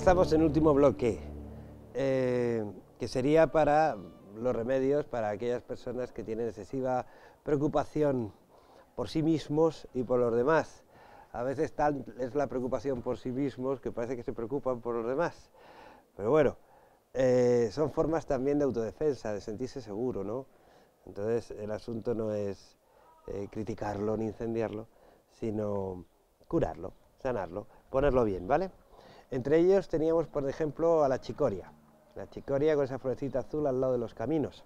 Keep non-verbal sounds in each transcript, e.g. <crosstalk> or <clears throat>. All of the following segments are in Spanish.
estamos en último bloque, eh, que sería para los remedios para aquellas personas que tienen excesiva preocupación por sí mismos y por los demás. A veces tal es la preocupación por sí mismos que parece que se preocupan por los demás. Pero bueno, eh, son formas también de autodefensa, de sentirse seguro, ¿no? Entonces el asunto no es eh, criticarlo ni incendiarlo, sino curarlo, sanarlo, ponerlo bien, ¿vale? Entre ellos teníamos, por ejemplo, a la chicoria, la chicoria con esa florecita azul al lado de los caminos.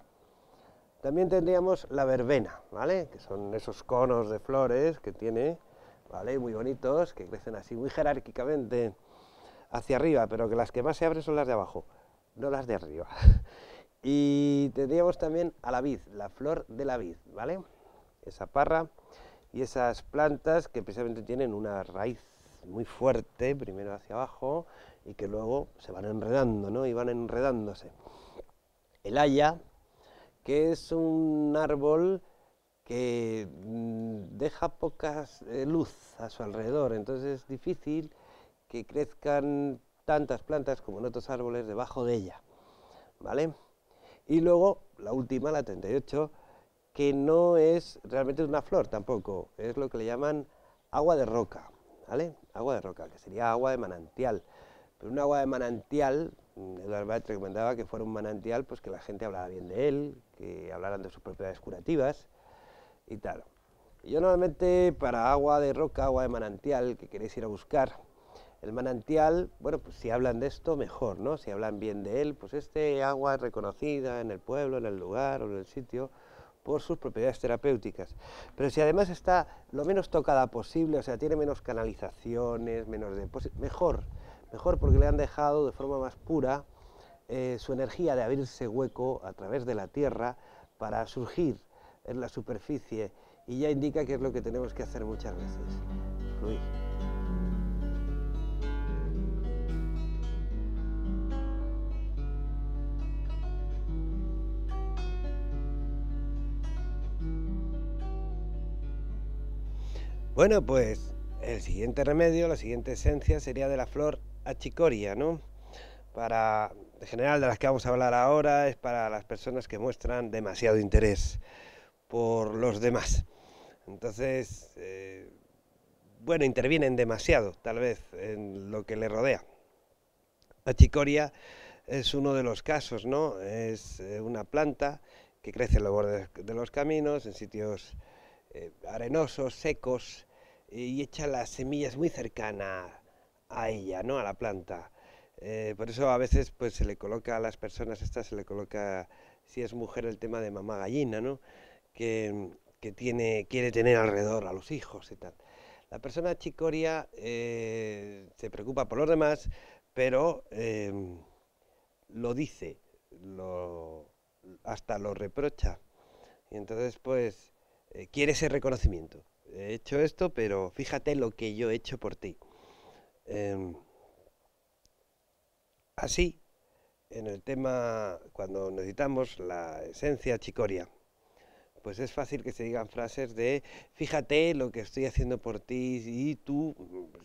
También tendríamos la verbena, ¿vale? Que son esos conos de flores que tiene, ¿vale? Muy bonitos, que crecen así muy jerárquicamente hacia arriba, pero que las que más se abren son las de abajo, no las de arriba. <laughs> Y tendríamos también a la vid, la flor de la vid, ¿vale? Esa parra y esas plantas que precisamente tienen una raíz muy fuerte, primero hacia abajo, y que luego se van enredando, ¿no? Y van enredándose. El haya, que es un árbol que mm, deja poca eh, luz a su alrededor, entonces es difícil que crezcan tantas plantas como en otros árboles debajo de ella, ¿vale? Y luego la última, la 38, que no es realmente una flor tampoco, es lo que le llaman agua de roca. Agua de roca, que sería agua de manantial. Pero un agua de manantial, mm, Eduardo Bach recomendaba que fuera un manantial, pues que la gente hablara bien de él, que hablaran de sus propiedades curativas y tal. Yo normalmente para agua de roca, agua de manantial, que queréis ir a buscar, el manantial, bueno, pues si hablan de esto, mejor, ¿no? Si hablan bien de él, pues este agua es reconocida en el pueblo, en el lugar o en el sitio, por sus propiedades terapéuticas. Pero si además está lo menos tocada posible, o sea, tiene menos canalizaciones, menos depósitos... mejor, mejor porque le han dejado de forma más pura eh, su energía de abrirse hueco a través de la tierra para surgir en la superficie y ya indica que es lo que tenemos que hacer muchas veces, Bueno, pues el siguiente remedio, la siguiente esencia sería de la flor achicoria, ¿no? Para, en general, de las que vamos a hablar ahora, es para las personas que muestran demasiado interés por los demás. Entonces, eh, bueno, intervienen demasiado, tal vez, en lo que le rodea. Achicoria es uno de los casos, ¿no? Es eh, una planta que crece en los bordes de los caminos, en sitios eh, arenosos, secos, eh, y echa las semillas muy cercana a ella, ¿no? a la planta. Eh, por eso a veces pues, se le coloca a las personas estas, se le coloca, si es mujer, el tema de mamá gallina, ¿no? que, tiene, quiere tener alrededor a los hijos y tal. La persona chicoria se preocupa por los demás, pero em, lo dice, hasta lo reprocha. Y entonces, pues, eh, quiere ese reconocimiento. He hecho esto, pero fíjate lo que yo he hecho por ti. Em, así, en el tema, cuando necesitamos la esencia chicoria, pues es fácil que se digan frases de fíjate lo que estoy haciendo por ti y tú,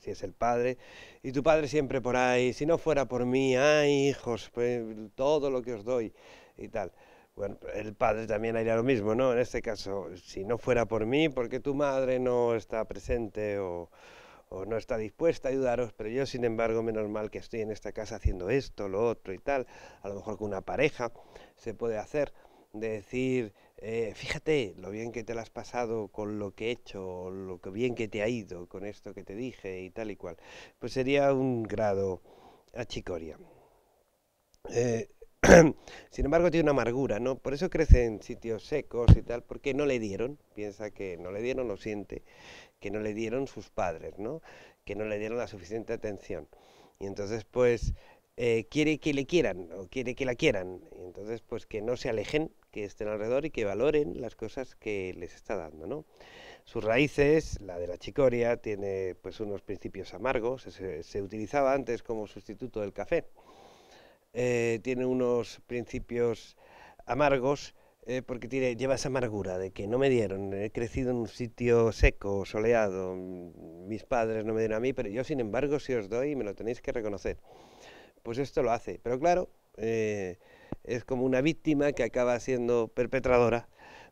si es el padre, y tu padre siempre por ahí, si no fuera por mí, ay hijos, pues, todo lo que os doy y tal. Bueno, el padre también haría lo mismo, ¿no? En este caso, si no fuera por mí, porque tu madre no está presente o, no está dispuesta a ayudaros, pero yo, sin embargo, menos mal que estoy en esta casa haciendo esto, lo otro y tal, a lo mejor con una pareja se puede hacer, decir, eh, fíjate lo bien que te lo has pasado con lo que he hecho, lo que bien que te ha ido con esto que te dije y tal y cual, pues sería un grado a chicoria. Eh, <clears throat> Sin embargo, tiene una amargura, ¿no? Por eso crece en sitios secos y tal, porque no le dieron, piensa que no le dieron, lo siente, que no le dieron sus padres, ¿no? Que no le dieron la suficiente atención. Y entonces, pues, eh, quiere que le quieran o quiere que la quieran. Y entonces, pues, que no se alejen, que estén alrededor y que valoren las cosas que les está dando, ¿no? Sus raíces, la de la chicoria, tiene pues unos principios amargos, se utilizaba antes como sustituto del café. Eh, tiene unos principios amargos eh, porque tiene, lleva esa amargura de que no me dieron, he crecido en un sitio seco, soleado, mm, mis padres no me dieron a mí, pero yo sin embargo si os doy y me lo tenéis que reconocer. Pues esto lo hace, pero claro, eh, es como una víctima que acaba siendo perpetradora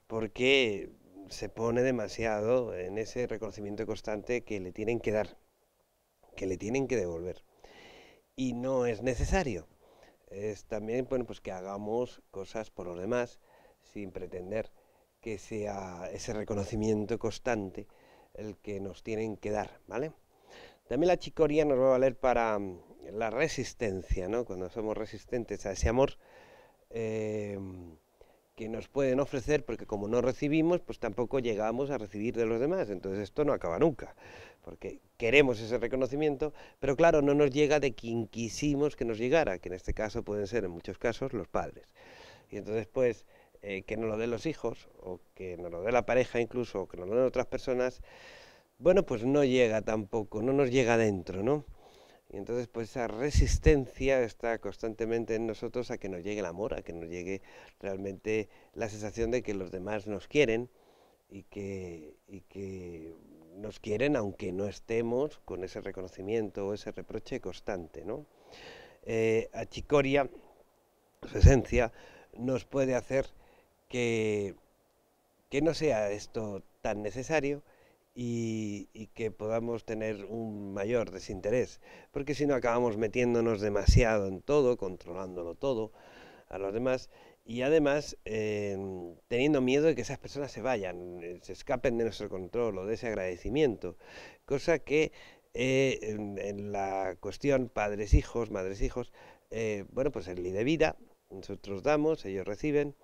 porque se pone demasiado en ese reconocimiento constante que le tienen que dar, que le tienen que devolver. Y no es necesario es también bueno, pues que hagamos cosas por los demás sin pretender que sea ese reconocimiento constante el que nos tienen que dar, ¿vale? También la chicoría nos va a valer para mm, la resistencia, ¿no? Cuando somos resistentes a ese amor, eh, que nos pueden ofrecer, porque como no recibimos, pues tampoco llegamos a recibir de los demás. Entonces esto no acaba nunca, porque queremos ese reconocimiento, pero claro, no nos llega de quien quisimos que nos llegara, que en este caso pueden ser en muchos casos los padres. Y entonces pues eh, que nos lo den los hijos, o que nos lo dé la pareja incluso, o que nos lo den otras personas, bueno, pues no llega tampoco, no nos llega dentro ¿no? Y entonces pues esa resistencia está constantemente en nosotros a que nos llegue el amor, a que nos llegue realmente la sensación de que los demás nos quieren y que, nos quieren aunque no estemos con ese reconocimiento o ese reproche constante. ¿no? Eh, a Chicoria, su esencia, nos puede hacer que, que no sea esto tan necesario y, que podamos tener un mayor desinterés, porque si no acabamos metiéndonos demasiado en todo, controlándolo todo a los demás y además em, teniendo miedo de que esas personas se vayan, eh, se escapen de nuestro control o de ese agradecimiento, cosa que eh, en, la cuestión padres-hijos, madres-hijos, eh, bueno, pues el ley de vida, nosotros damos, ellos reciben,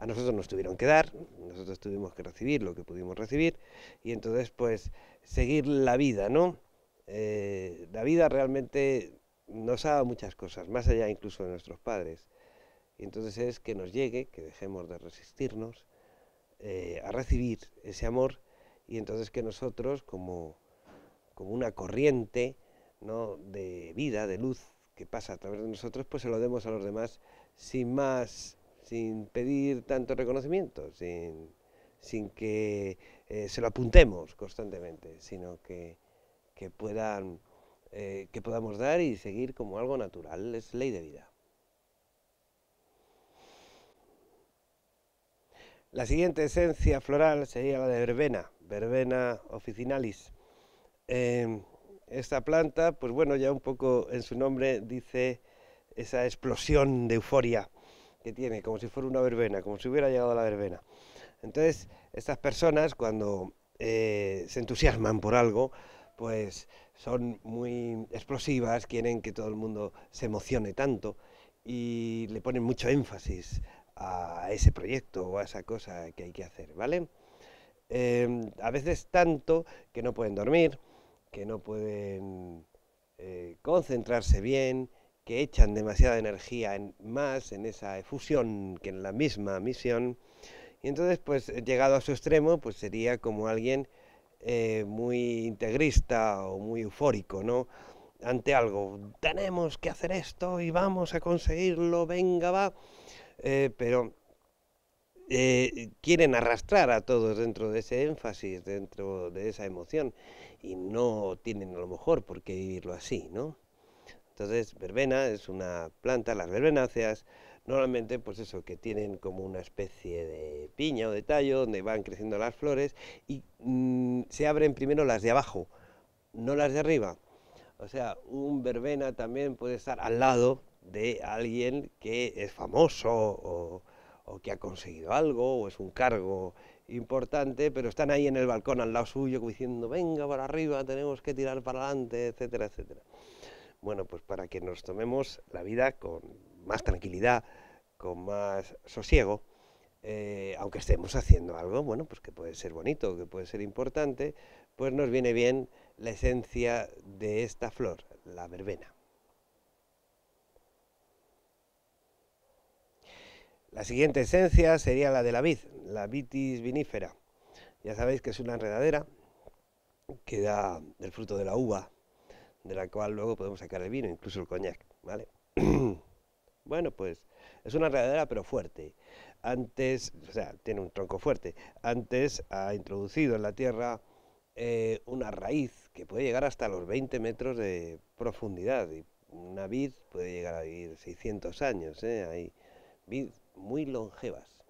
a nosotros nos tuvieron que dar, nosotros tuvimos que recibir lo que pudimos recibir y entonces pues seguir la vida, ¿no? Eh, la vida realmente nos ha dado muchas cosas, más allá incluso de nuestros padres. Y entonces es que nos llegue, que dejemos de resistirnos eh, a recibir ese amor y entonces que nosotros como, como una corriente ¿no? de vida, de luz que pasa a través de nosotros, pues se lo demos a los demás sin más sin pedir tanto reconocimiento, sin, que eh, se lo apuntemos constantemente, sino que, puedan, eh, que podamos dar y seguir como algo natural, es ley de vida. La siguiente esencia floral sería la de verbena, verbena officinalis. Em, esta planta, pues bueno, ya un poco en su nombre dice esa explosión de euforia que tiene, como si fuera una verbena, como si hubiera llegado a la verbena. Entonces, estas personas cuando eh, se entusiasman por algo, pues son muy explosivas, quieren que todo el mundo se emocione tanto y le ponen mucho énfasis a ese proyecto o a esa cosa que hay que hacer, ¿vale? Em, a veces tanto que no pueden dormir, que no pueden eh, concentrarse bien, que echan demasiada energía en más en esa efusión que en la misma misión. Y entonces, pues llegado a su extremo, pues sería como alguien eh, muy integrista o muy eufórico, ¿no? Ante algo, tenemos que hacer esto y vamos a conseguirlo, venga, va. Eh, pero eh, quieren arrastrar a todos dentro de ese énfasis, dentro de esa emoción, y no tienen a lo mejor por qué vivirlo así, ¿no? Entonces, verbena es una planta, las verbenáceas, normalmente pues eso, que tienen como una especie de piña o de tallo donde van creciendo las flores y mm, se abren primero las de abajo, no las de arriba. O sea, un verbena también puede estar al lado de alguien que es famoso o, que ha conseguido algo o es un cargo importante, pero están ahí en el balcón al lado suyo diciendo, venga para arriba, tenemos que tirar para adelante, etcétera, etcétera. Bueno, pues para que nos tomemos la vida con más tranquilidad, con más sosiego, eh, aunque estemos haciendo algo, bueno, pues que puede ser bonito, que puede ser importante, pues nos viene bien la esencia de esta flor, la verbena. La siguiente esencia sería la de la vid, la vitis vinífera. Ya sabéis que es una enredadera que da el fruto de la uva, de la cual luego podemos sacar el vino, incluso el coñac, ¿vale? <clears throat> bueno, pues es una verdadera pero fuerte. Antes, o sea, tiene un tronco fuerte. Antes ha introducido en la tierra eh, una raíz que puede llegar hasta los 20 metros de profundidad. Y una vid puede llegar a vivir 600 años. ¿eh? Hay vid muy longevas.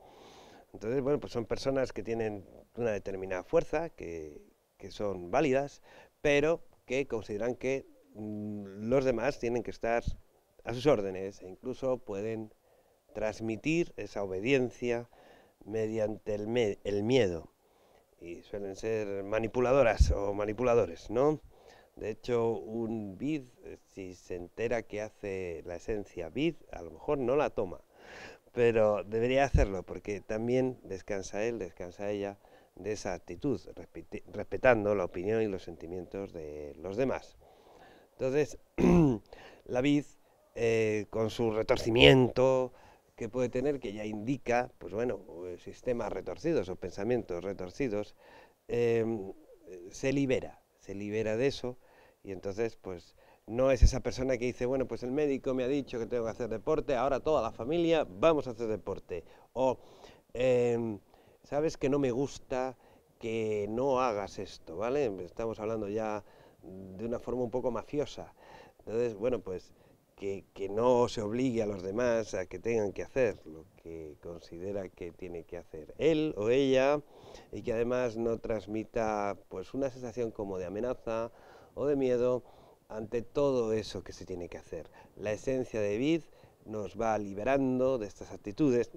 Entonces, bueno, pues son personas que tienen una determinada fuerza, que, que son válidas, pero que consideran que mm, los demás tienen que estar a sus órdenes e incluso pueden transmitir esa obediencia mediante el, miedo. Y suelen ser manipuladoras o manipuladores, ¿no? De hecho, un vid, eh, si se entera que hace la esencia vid, a lo mejor no la toma, pero debería hacerlo porque también descansa él, descansa ella de esa actitud, respetando la opinión y los sentimientos de los demás. Entonces, <clears throat> la vid, eh, con su retorcimiento que puede tener, que ya indica, pues bueno, sistemas retorcidos o pensamientos retorcidos, eh, se libera, se libera de eso y entonces, pues, no es esa persona que dice, bueno, pues el médico me ha dicho que tengo que hacer deporte, ahora toda la familia vamos a hacer deporte. O eh, sabes que no me gusta que no hagas esto, ¿vale? Estamos hablando ya de una forma un poco mafiosa. Entonces, bueno, pues que, no se obligue a los demás a que tengan que hacer lo que considera que tiene que hacer él o ella y que además no transmita pues una sensación como de amenaza o de miedo ante todo eso que se tiene que hacer. La esencia de Vid nos va liberando de estas actitudes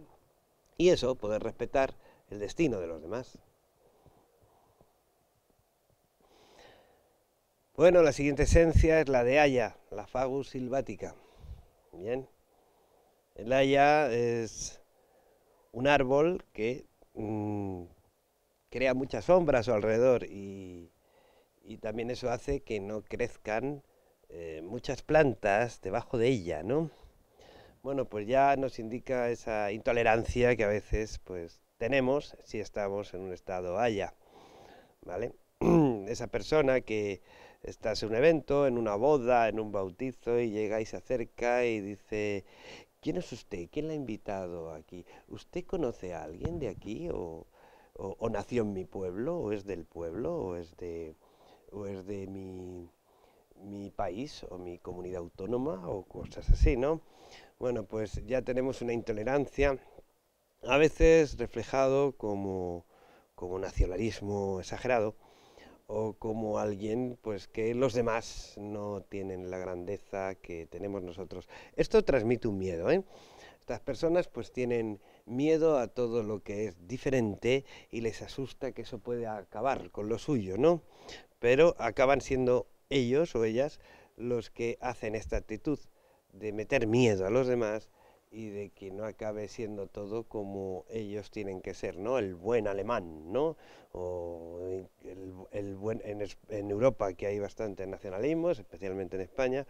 y eso, poder respetar el destino de los demás. Bueno, la siguiente esencia es la de Haya, la Fagus silvática. Bien. El Haya es un árbol que mm, crea muchas sombras a su alrededor y, también eso hace que no crezcan eh, muchas plantas debajo de ella, ¿no? Bueno, pues ya nos indica esa intolerancia que a veces pues tenemos si estamos en un estado haya. ¿Vale? <clears throat> Esa persona que está en un evento, en una boda, en un bautizo y llega y se acerca y dice, ¿quién es usted? ¿Quién la ha invitado aquí? ¿Usted conoce a alguien de aquí o, nació en mi pueblo o es del pueblo o es de, o es de mi, mi país o mi comunidad autónoma o cosas así, ¿no? Bueno, pues ya tenemos una intolerancia a veces reflejado como, como nacionalismo exagerado o como alguien pues que los demás no tienen la grandeza que tenemos nosotros. Esto transmite un miedo, ¿eh? Estas personas pues tienen miedo a todo lo que es diferente y les asusta que eso puede acabar con lo suyo, ¿no? Pero acaban siendo ellos o ellas los que hacen esta actitud de meter miedo a los demás y de que no acabe siendo todo como ellos tienen que ser, ¿no? El buen alemán, ¿no? O el, el buen, en, Europa, que hay bastante nacionalismo, especialmente en España,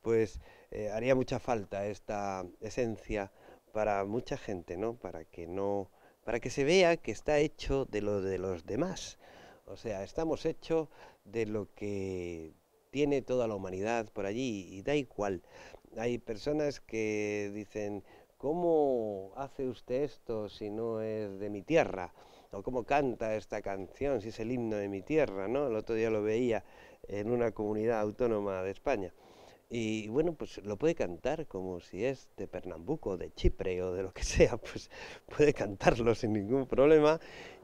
pues eh, haría mucha falta esta esencia para mucha gente, ¿no? Para que no para que se vea que está hecho de lo de los demás. O sea, estamos hechos de lo que tiene toda la humanidad por allí y da igual. Hay personas que dicen, ¿cómo hace usted esto si no es de mi tierra? O cómo canta esta canción si es el himno de mi tierra, ¿no? El otro día lo veía en una comunidad autónoma de España. Y bueno, pues lo puede cantar como si es de Pernambuco, de Chipre o de lo que <laughs> sea, pues puede cantarlo sin ningún problema.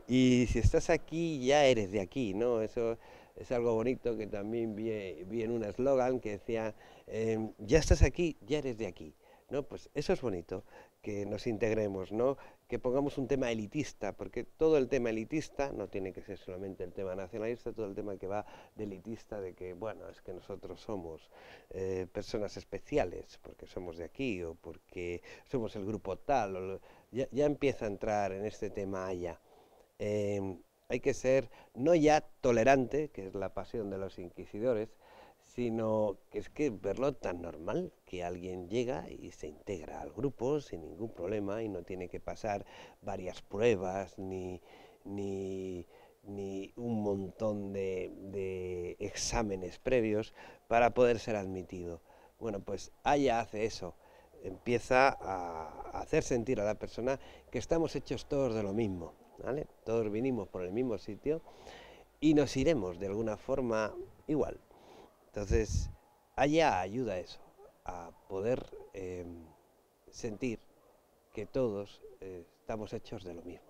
Y si estás aquí, ya eres de aquí, ¿no? Eso es algo bonito que también vi, en un eslogan que decía, em, ya estás aquí, ya eres de aquí. ¿No? Pues eso es bonito, que nos integremos, ¿no? que pongamos un tema elitista, porque todo el tema elitista, no tiene que ser solamente el tema nacionalista, todo el tema que va de elitista, de que, bueno, es que nosotros somos eh, personas especiales, porque somos de aquí, o porque somos el grupo tal, ya, empieza a entrar en este tema allá. Hay que ser no ya tolerante, que es la pasión de los inquisidores, sino que es que verlo tan normal que alguien llega y se integra al grupo sin ningún problema y no tiene que pasar varias pruebas ni, un montón de, de exámenes previos para poder ser admitido. Bueno, pues Aya hace eso empieza a hacer sentir a la persona que estamos hechos todos de lo mismo. Todos vinimos por el mismo sitio y nos iremos de alguna forma igual. Entonces, allá ayuda eso, a poder eh, sentir que todos eh, estamos hechos de lo mismo.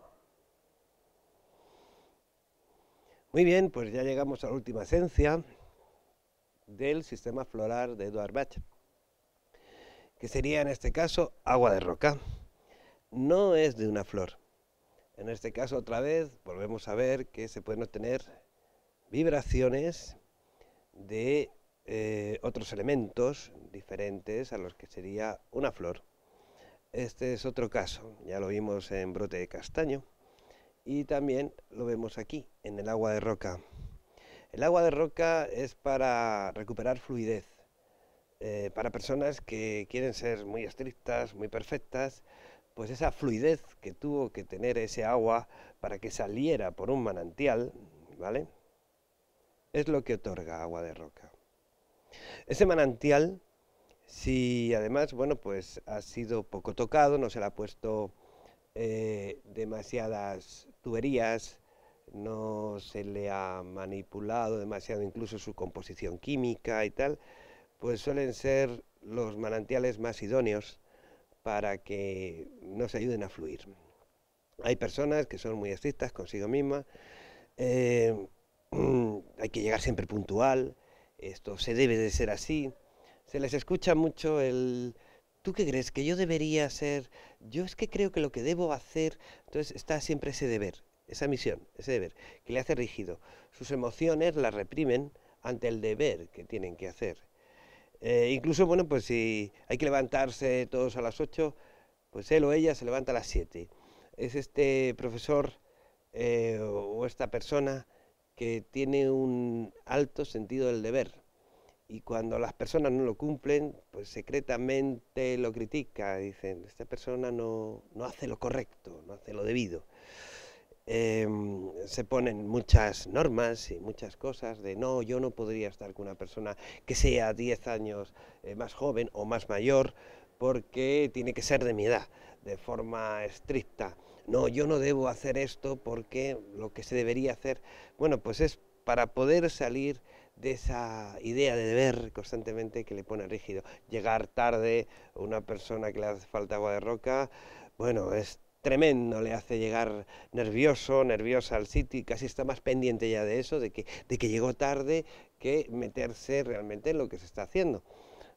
Muy bien, pues ya llegamos a la última esencia del sistema floral de Eduard Bach, que sería en este caso agua de roca. No es de una flor, en este caso otra vez volvemos a ver que se pueden obtener vibraciones de eh, otros elementos diferentes a los que sería una flor. Este es otro caso, ya lo vimos en brote de castaño y también lo vemos aquí, en el agua de roca. El agua de roca es para recuperar fluidez, eh, para personas que quieren ser muy estrictas, muy perfectas pues esa fluidez que tuvo que tener ese agua para que saliera por un manantial, ¿vale? Es lo que otorga agua de roca. Ese manantial, si además, bueno, pues ha sido poco tocado, no se le ha puesto eh, demasiadas tuberías, no se le ha manipulado demasiado incluso su composición química y tal, pues suelen ser los manantiales más idóneos para que nos ayuden a fluir. Hay personas que son muy estrictas consigo mismas, eh, <clears throat> hay que llegar siempre puntual, esto se debe de ser así. Se les escucha mucho el, ¿tú qué crees que yo debería ser? Yo es que creo que lo que debo hacer, entonces está siempre ese deber, esa misión, ese deber, que le hace rígido. Sus emociones las reprimen ante el deber que tienen que hacer. Eh, incluso, bueno, pues si hay que levantarse todos a las 8, pues él o ella se levanta a las siete. Es este profesor eh, o esta persona que tiene un alto sentido del deber y cuando las personas no lo cumplen, pues secretamente lo critica, dicen, esta persona no hace lo correcto, no hace lo debido. Em, se ponen muchas normas y muchas cosas de no, yo no podría estar con una persona que sea 10 años eh, más joven o más mayor porque tiene que ser de mi edad, de forma estricta. No, yo no debo hacer esto porque lo que se debería hacer, bueno, pues es para poder salir de esa idea de deber constantemente que le pone rígido. Llegar tarde, una persona que le hace falta agua de roca, bueno, es tremendo, le hace llegar nervioso, nerviosa al City, casi está más pendiente ya de eso, de que, llegó tarde, que meterse realmente en lo que se está haciendo.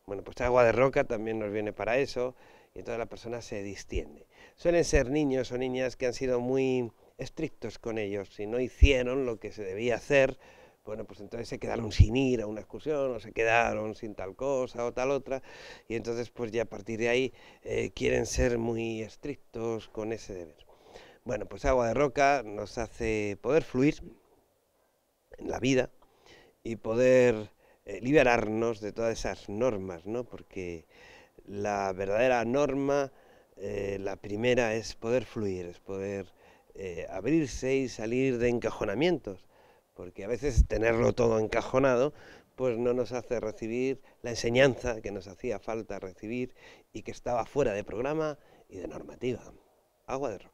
Bueno, pues agua de roca también nos viene para eso, y entonces la persona se distiende. Suelen ser niños o niñas que han sido muy estrictos con ellos, y no hicieron lo que se debía hacer, bueno, pues entonces se quedaron sin ir a una excursión o se quedaron sin tal cosa o tal otra y entonces pues ya a partir de ahí eh, quieren ser muy estrictos con ese deber. Bueno, pues agua de roca nos hace poder fluir en la vida y poder eh, liberarnos de todas esas normas, ¿no? Porque la verdadera norma, eh, la primera es poder fluir, es poder abrirse y salir de encajonamientos porque a veces tenerlo todo encajonado pues no nos hace recibir la enseñanza que nos hacía falta recibir y que estaba fuera de programa y de normativa. Agua de roca.